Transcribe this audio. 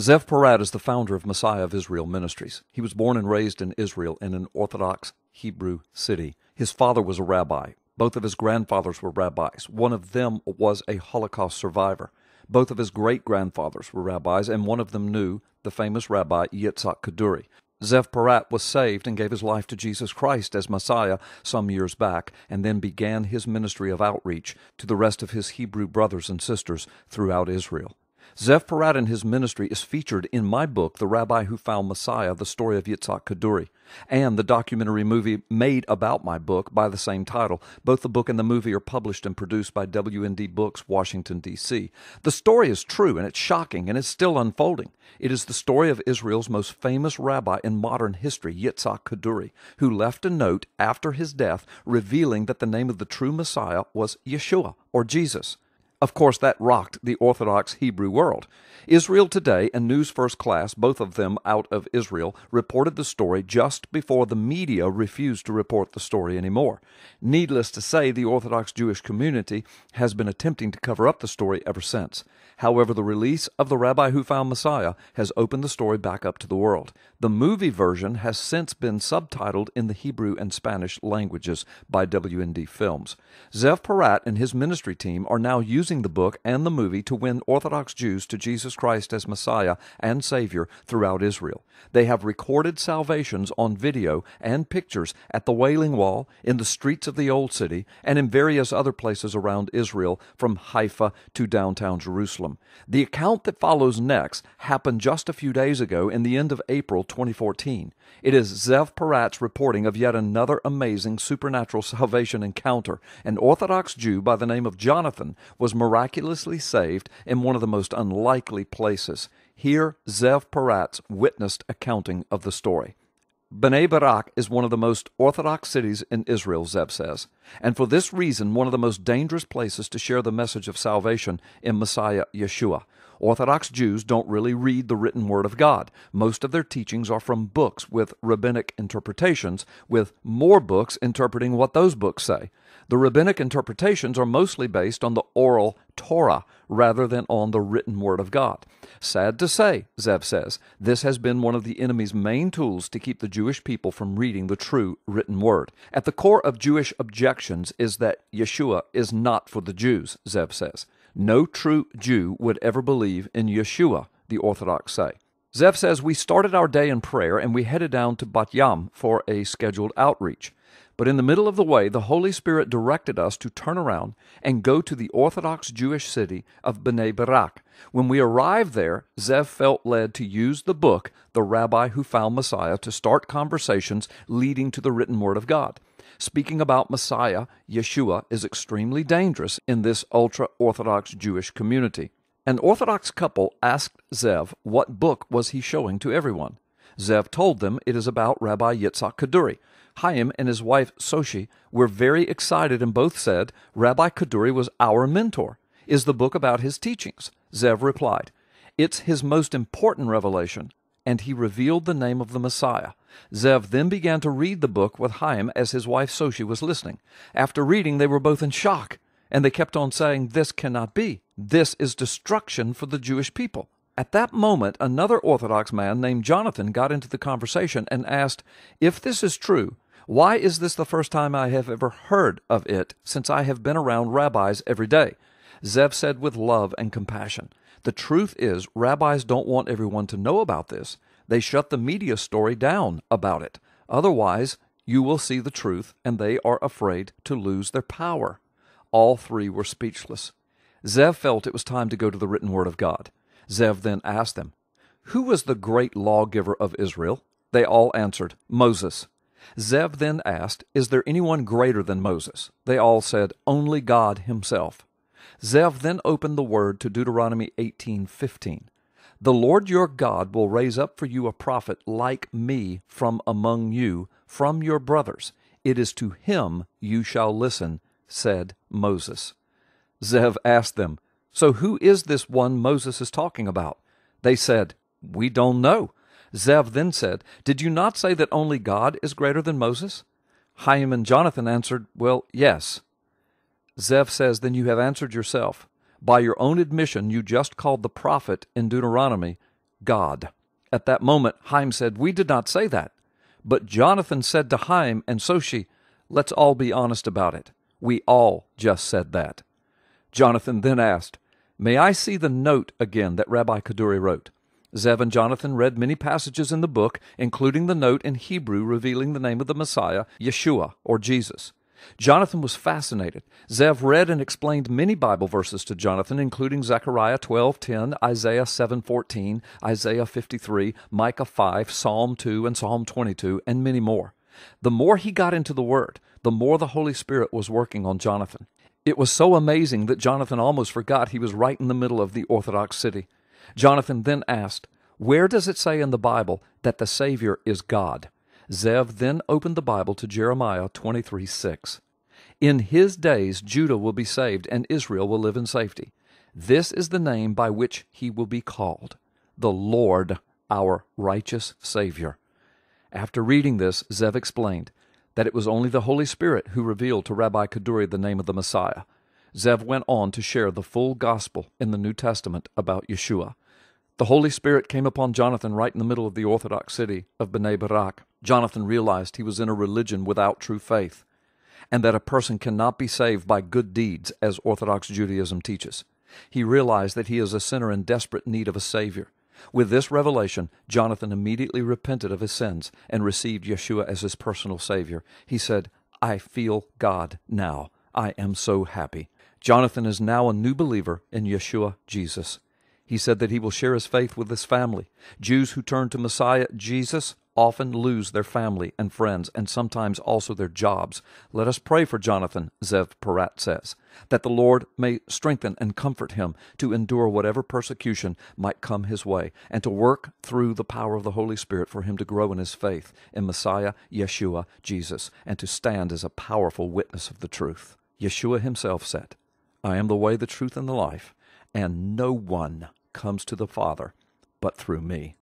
Zev Perat is the founder of Messiah of Israel Ministries. He was born and raised in Israel in an Orthodox Hebrew city. His father was a rabbi. Both of his grandfathers were rabbis. One of them was a Holocaust survivor. Both of his great grandfathers were rabbis, and one of them knew the famous rabbi Yitzhak Kaduri. Zev Perat was saved and gave his life to Jesus Christ as Messiah some years back, and then began his ministry of outreach to the rest of his Hebrew brothers and sisters throughout Israel. Zef Perat and his ministry is featured in my book, The Rabbi Who Found Messiah, The Story of Yitzhak Kaduri, and the documentary movie made about my book by the same title. Both the book and the movie are published and produced by WND Books, Washington, D.C. The story is true, and it's shocking, and it's still unfolding. It is the story of Israel's most famous rabbi in modern history, Yitzhak Kaduri, who left a note after his death revealing that the name of the true Messiah was Yeshua, or Jesus. Of course, that rocked the Orthodox Hebrew world. Israel Today and News First Class, both of them out of Israel, reported the story just before the media refused to report the story anymore. Needless to say, the Orthodox Jewish community has been attempting to cover up the story ever since. However, the release of The Rabbi Who Found Messiah has opened the story back up to the world. The movie version has since been subtitled in the Hebrew and Spanish languages by WND Films. Zev Parat and his ministry team are now using using the book and the movie to win Orthodox Jews to Jesus Christ as Messiah and Savior throughout Israel. They have recorded salvations on video and pictures at the Wailing Wall, in the streets of the Old City, and in various other places around Israel from Haifa to downtown Jerusalem. The account that follows next happened just a few days ago in the end of April 2014. It is Zev Parat's reporting of yet another amazing supernatural salvation encounter. An Orthodox Jew by the name of Jonathan was miraculously saved in one of the most unlikely places. Here, Zev Peratz witnessed accounting of the story. B'nai Barak is one of the most orthodox cities in Israel, Zeb says, and for this reason, one of the most dangerous places to share the message of salvation in Messiah Yeshua. Orthodox Jews don't really read the written Word of God. Most of their teachings are from books with rabbinic interpretations, with more books interpreting what those books say. The rabbinic interpretations are mostly based on the oral Torah rather than on the written Word of God. Sad to say, Zev says, this has been one of the enemy's main tools to keep the Jewish people from reading the true written Word. At the core of Jewish objections is that Yeshua is not for the Jews, Zev says. No true Jew would ever believe in Yeshua, the Orthodox say. Zev says, We started our day in prayer and we headed down to Bat Yam for a scheduled outreach. But in the middle of the way, the Holy Spirit directed us to turn around and go to the Orthodox Jewish city of Bnei Barak. When we arrived there, Zev felt led to use the book, The Rabbi Who Found Messiah, to start conversations leading to the written Word of God speaking about Messiah, Yeshua, is extremely dangerous in this ultra Orthodox Jewish community. An Orthodox couple asked Zev what book was he showing to everyone. Zev told them it is about Rabbi Yitzhak Kaduri. Chaim and his wife Soshi were very excited and both said, Rabbi Kaduri was our mentor. Is the book about his teachings? Zev replied, It's his most important revelation, and he revealed the name of the Messiah. Zev then began to read the book with Chaim as his wife Sochi was listening. After reading, they were both in shock, and they kept on saying, This cannot be. This is destruction for the Jewish people. At that moment, another Orthodox man named Jonathan got into the conversation and asked, If this is true, why is this the first time I have ever heard of it since I have been around rabbis every day? Zev said with love and compassion, The truth is, rabbis don't want everyone to know about this. They shut the media story down about it. Otherwise, you will see the truth, and they are afraid to lose their power. All three were speechless. Zev felt it was time to go to the written word of God. Zev then asked them, Who was the great lawgiver of Israel? They all answered, Moses. Zev then asked, Is there anyone greater than Moses? They all said, Only God himself. Zev then opened the word to Deuteronomy 18:15. The Lord your God will raise up for you a prophet like me from among you, from your brothers. It is to him you shall listen, said Moses. Zev asked them, So who is this one Moses is talking about? They said, We don't know. Zev then said, Did you not say that only God is greater than Moses? Chaim and Jonathan answered, Well, yes. Zev says, Then you have answered yourself. By your own admission, you just called the prophet in Deuteronomy God. At that moment, Haim said, We did not say that. But Jonathan said to Haim and Soshi, Let's all be honest about it. We all just said that. Jonathan then asked, May I see the note again that Rabbi Kaduri wrote? Zev and Jonathan read many passages in the book, including the note in Hebrew revealing the name of the Messiah, Yeshua, or Jesus. Jonathan was fascinated. Zev read and explained many Bible verses to Jonathan, including Zechariah 12:10, Isaiah 7:14, Isaiah 53, Micah 5, Psalm 2 and Psalm 22, and many more. The more he got into the word, the more the Holy Spirit was working on Jonathan. It was so amazing that Jonathan almost forgot he was right in the middle of the Orthodox city. Jonathan then asked, "Where does it say in the Bible that the Savior is God?" Zev then opened the Bible to Jeremiah 23 6. In his days, Judah will be saved and Israel will live in safety. This is the name by which he will be called the Lord, our righteous Savior. After reading this, Zev explained that it was only the Holy Spirit who revealed to Rabbi Kaduri the name of the Messiah. Zev went on to share the full gospel in the New Testament about Yeshua. The Holy Spirit came upon Jonathan right in the middle of the Orthodox city of B'nai Barak. Jonathan realized he was in a religion without true faith, and that a person cannot be saved by good deeds, as Orthodox Judaism teaches. He realized that he is a sinner in desperate need of a Savior. With this revelation, Jonathan immediately repented of his sins and received Yeshua as his personal Savior. He said, I feel God now. I am so happy. Jonathan is now a new believer in Yeshua Jesus. He said that he will share his faith with his family. Jews who turn to Messiah Jesus often lose their family and friends and sometimes also their jobs. Let us pray for Jonathan, Zev Parat says, that the Lord may strengthen and comfort him to endure whatever persecution might come his way and to work through the power of the Holy Spirit for him to grow in his faith in Messiah, Yeshua, Jesus, and to stand as a powerful witness of the truth. Yeshua himself said, I am the way, the truth, and the life, and no one comes to the Father but through me.